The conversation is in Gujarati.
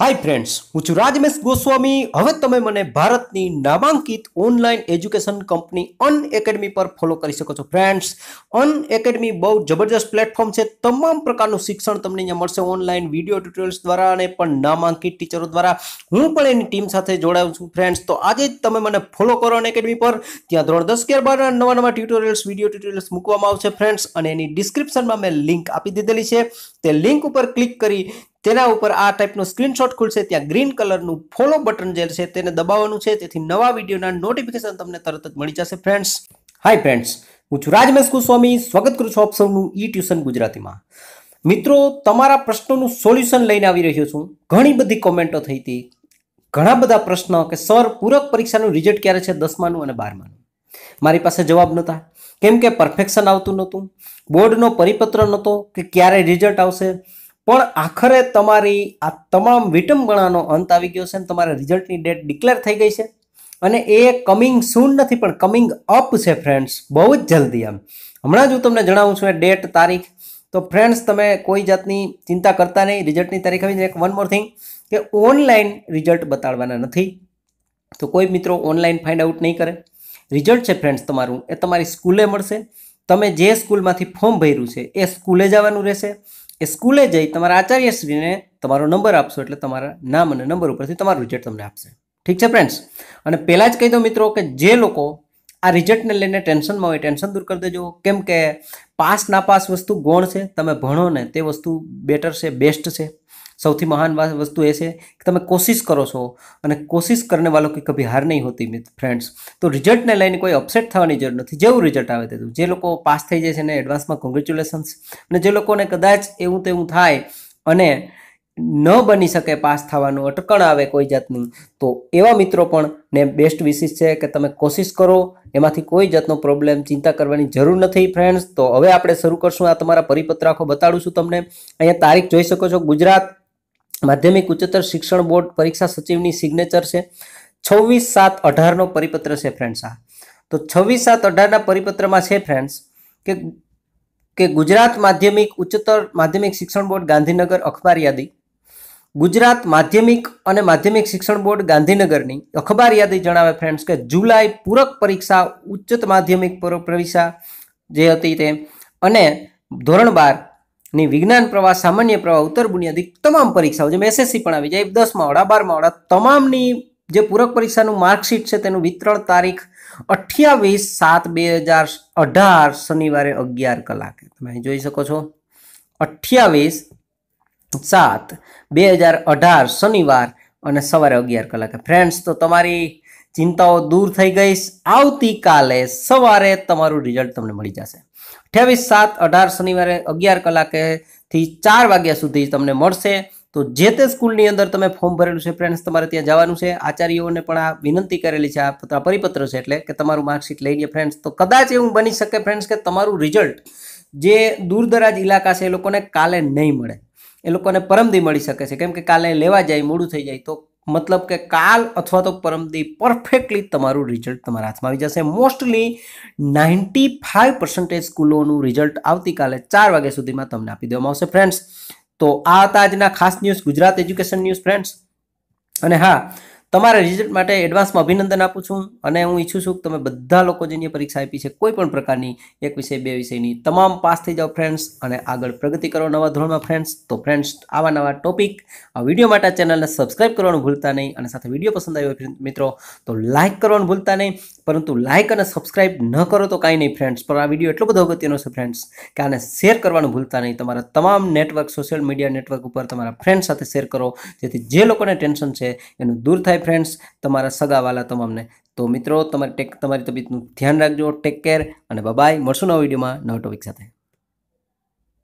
હાય ફ્રેન્ડ્સ હું છું રાજમેશ ગોસ્વામી હવે તમે મને ભારતની નામાંકિત online education company Unacademy પર ફોલો કરી શકો છો ફ્રેન્ડ્સ અન એકેડમી બહુ જબરજસ્ત પ્લેટફોર્મ છે તમામ પ્રકારનું શિક્ષણ તમને અહીંયા મળશે ઓનલાઈન વિડીયો ટ્યુટોરિયલ્સ દ્વારા અને પણ નામાંકિત ટીચરો દ્વારા હું પણ એની ટીમ સાથે જોડાઉં છું ફ્રેન્ડ્સ તો આજે જ તમે મને ફોલો કરો અન એકેડમી પર ત્યાં ધોરણ દસ કેર બારના નવા નવા ટ્યુટોરિયલ્સ વિડીયો ટ્યુટોરિયલ્સ મૂકવામાં આવશે ફ્રેન્ડ્સ અને એની ડિસ્ક્રિપ્શનમાં મેં લિંક આપી દીધેલી છે તે લિંક ઉપર ક્લિક કરી તેના ઉપર આ ટાઈપનો સ્ક્રીનશોટ ખુલશે ત્યાં ગ્રીન કલરનું ફોલો બટન જે છે તેને દબાવવાનું છે તેથી નવા વિડીયોના નોટિફિકેશન તમને તરત જ મળી જશે ફ્રેન્ડ્સ હાય ફ્રેન્ડ્સ હું છું રાજ સ્વામી સ્વાગત કરું છું આપ ઈ ટ્યુશન ગુજરાતીમાં મિત્રો તમારા પ્રશ્નોનું સોલ્યુશન લઈને આવી રહ્યો છું ઘણી બધી કોમેન્ટો થઈ હતી ઘણા બધા પ્રશ્નો કે સર પૂરક પરીક્ષાનું રિઝલ્ટ ક્યારે છે દસમાનું અને બારમાનું મારી પાસે જવાબ નહોતા કેમ કે પરફેક્શન આવતું નહોતું બોર્ડનો પરિપત્ર નહોતો કે ક્યારે રિઝલ્ટ આવશે પણ આખરે તમારી આ તમામ વિટંબણાનો અંત આવી ગયો છે અને તમારે રિઝલ્ટની ડેટ ડિક્લેર થઈ ગઈ છે અને એ કમિંગ સૂન નથી પણ કમિંગ અપ છે ફ્રેન્ડ્સ બહુ જ જલ્દી આમ હમણાં જ હું તમને જણાવું છું એ ડેટ તારીખ તો ફ્રેન્ડ્સ તમે કોઈ જાતની ચિંતા કરતા નહીં રિઝલ્ટની તારીખ આવી એક વન મોર થિંગ કે ઓનલાઈન રિઝલ્ટ બતાડવાના નથી તો કોઈ મિત્રો ઓનલાઈન ફાઇન્ડ આઉટ નહીં કરે રિઝલ્ટ છે ફ્રેન્ડ્સ તમારું એ તમારી સ્કૂલે મળશે તમે જે સ્કૂલમાંથી ફોર્મ ભર્યું છે એ સ્કૂલે જવાનું રહેશે એ સ્કૂલે જઈ તમારા આચાર્યશ્રીને તમારો નંબર આપશો એટલે તમારા નામ અને નંબર ઉપરથી તમારું રિઝલ્ટ તમને આપશે ઠીક છે ફ્રેન્ડ્સ અને પહેલાં જ કહી દો મિત્રો કે જે લોકો આ રિઝલ્ટને લઈને ટેન્શનમાં હોય ટેન્શન દૂર કરી દેજો કેમ કે પાસ નાપાસ વસ્તુ ગૌણ છે તમે ભણો ને તે વસ્તુ બેટર છે બેસ્ટ છે સૌથી મહાન વસ્તુ એ છે કે તમે કોશિશ કરો છો અને કોશિશ કરને વાલો કે કભી હાર નહીં હોતી મિત્ર ફ્રેન્ડ્સ તો રિઝલ્ટને લઈને કોઈ અપસેટ થવાની જરૂર નથી જેવું રિઝલ્ટ આવે તેવું જે લોકો પાસ થઈ જાય છે એને એડવાન્સમાં કોંગ્રેચ્યુલેશન્સ અને જે લોકોને કદાચ એવું તેવું થાય અને ન બની શકે પાસ થવાનું અટકણ આવે કોઈ જાતની તો એવા મિત્રો પણ ને બેસ્ટ વિશીસ છે કે તમે કોશિશ કરો એમાંથી કોઈ જાતનો પ્રોબ્લેમ ચિંતા કરવાની જરૂર નથી ફ્રેન્ડ્સ તો હવે આપણે શરૂ કરશું આ તમારા પરિપત્ર આખો બતાડું છું તમને અહીંયા તારીખ જોઈ શકો છો ગુજરાત માધ્યમિક ઉચ્ચતર શિક્ષણ બોર્ડ પરીક્ષા સચિવની સિગ્નેચર છે છવ્વીસ સાત અઢારનો પરિપત્ર છે ફ્રેન્ડ્સ આ તો છવ્વીસ સાત અઢારના પરિપત્રમાં છે ફ્રેન્ડ્સ કે કે ગુજરાત માધ્યમિક ઉચ્ચતર માધ્યમિક શિક્ષણ બોર્ડ ગાંધીનગર અખબાર યાદી ગુજરાત માધ્યમિક અને માધ્યમિક શિક્ષણ બોર્ડ ગાંધીનગરની અખબાર યાદી જણાવે ફ્રેન્ડ્સ કે જુલાઈ પૂરક પરીક્ષા ઉચ્ચત માધ્યમિક પરીક્ષા જે હતી તે અને ધોરણ બાર ની વિજ્ઞાન પ્રવાહ સામાન્ય પ્રવાહ ઉત્તર બુનિયાદી તમામ પરીક્ષાઓ જેમ એસએસસી પણ આવી જાય દસમાં વડા બારમાં વડા તમામની જે પૂરક પરીક્ષાનું માર્કશીટ છે તેનું વિતરણ તારીખ અઠ્યાવીસ સાત બે હજાર અઢાર શનિવારે અગિયાર કલાકે તમે જોઈ શકો છો અઠ્યાવીસ સાત બે હજાર અઢાર શનિવાર અને સવારે અગિયાર કલાકે ફ્રેન્ડ્સ તો તમારી ચિંતાઓ દૂર થઈ ગઈ આવતીકાલે સવારે તમારું રિઝલ્ટ તમને મળી જશે અઠ્યાવીસ સાત અઢાર શનિવારે અગિયાર કલાકેથી ચાર વાગ્યા સુધી તમને મળશે તો જે તે સ્કૂલની અંદર તમે ફોર્મ ભરેલું છે ફ્રેન્ડ્સ તમારે ત્યાં જવાનું છે આચાર્યોને પણ આ વિનંતી કરેલી છે આ પરિપત્ર છે એટલે કે તમારું માર્કશીટ લઈ ગયા ફ્રેન્ડ્સ તો કદાચ એવું બની શકે ફ્રેન્ડ્સ કે તમારું રિઝલ્ટ જે દૂરદરાજ ઇલાકા છે એ લોકોને કાલે નહીં મળે એ લોકોને પરમદી મળી શકે છે કેમ કે કાલે લેવા જાય મોડું થઈ જાય તો મતલબ કે કાલ અથવા તો પરમદી પરફેક્ટલી તમારું રિઝલ્ટ તમારા હાથમાં આવી જશે મોસ્ટલી નાઇન્ટી ફાઇવ પર્સન્ટેજ સ્કૂલોનું રિઝલ્ટ આવતીકાલે ચાર વાગ્યા સુધીમાં તમને આપી દેવામાં આવશે ફ્રેન્ડ્સ તો આ હતા આજના ખાસ news Gujarat education news friends અને હા તમારા રિઝલ્ટ માટે એડવાન્સમાં અભિનંદન આપું છું અને હું ઈચ્છું છું કે તમે બધા લોકો જેની પરીક્ષા આપી છે કોઈ પણ પ્રકારની એક વિષય બે વિષયની તમામ પાસ થઈ જાઓ ફ્રેન્ડ્સ અને આગળ પ્રગતિ કરો નવા ધોરણમાં ફ્રેન્ડ્સ તો ફ્રેન્ડ્સ આવા નવા ટોપિક આ વિડીયો માટે ચેનલને સબસ્ક્રાઇબ કરવાનું ભૂલતા નહીં અને સાથે વિડીયો પસંદ આવ્યો મિત્રો તો લાઇક કરવાનું ભૂલતા નહીં પરંતુ લાઇક અને સબસ્ક્રાઇબ ન કરો તો કાંઈ નહીં ફ્રેન્ડ્સ પણ આ વિડીયો એટલો બધો અગત્યનો છે ફ્રેન્ડ્સ કે આને શેર કરવાનું ભૂલતા નહીં તમારા તમામ નેટવર્ક સોશિયલ મીડિયા નેટવર્ક ઉપર તમારા ફ્રેન્ડ સાથે શેર કરો જેથી જે લોકોને ટેન્શન છે એનું દૂર થાય બાય ફ્રેન્ડ્સ તમારા સગાવાલા તમામને તો મિત્રો તમારી ટેક તમારી તબિયતનું ધ્યાન રાખજો ટેક કેર અને બાય મળશું નવા વિડીયોમાં નવા ટોપિક સાથે